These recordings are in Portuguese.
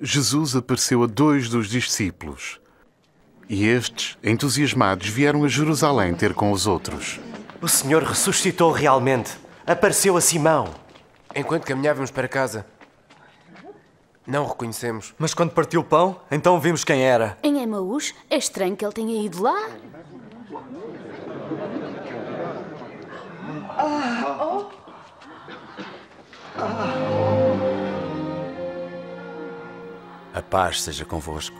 Jesus apareceu a dois dos discípulos. E estes, entusiasmados, vieram a Jerusalém ter com os outros. O Senhor ressuscitou realmente. Apareceu a Simão. Enquanto caminhávamos para casa, não o reconhecemos. Mas quando partiu o pão, então vimos quem era. Em Emaús, é estranho que ele tenha ido lá. A paz seja convosco.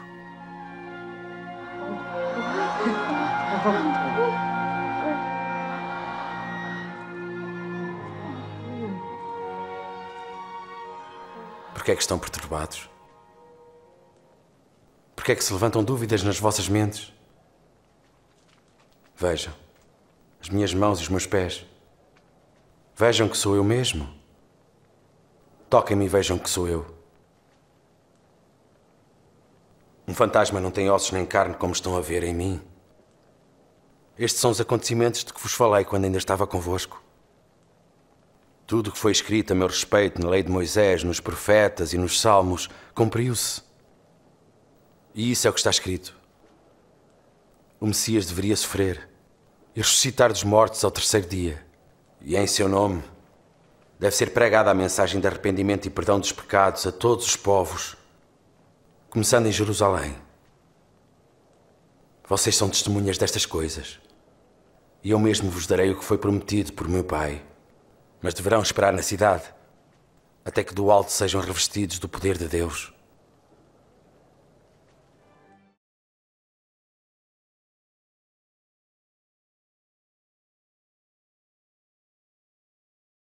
Porquê é que estão perturbados? Porquê é que se levantam dúvidas nas vossas mentes? Vejam, as minhas mãos e os meus pés. Vejam que sou eu mesmo. Toquem-me e vejam que sou eu. Um fantasma não tem ossos nem carne, como estão a ver em mim. Estes são os acontecimentos de que vos falei quando ainda estava convosco. Tudo o que foi escrito a meu respeito na lei de Moisés, nos profetas e nos salmos, cumpriu-se. E isso é o que está escrito. O Messias deveria sofrer e ressuscitar dos mortos ao terceiro dia. E em seu nome deve ser pregada a mensagem de arrependimento e perdão dos pecados a todos os povos começando em Jerusalém. Vocês são testemunhas destas coisas. E eu mesmo vos darei o que foi prometido por meu Pai. Mas deverão esperar na cidade até que do alto sejam revestidos do poder de Deus.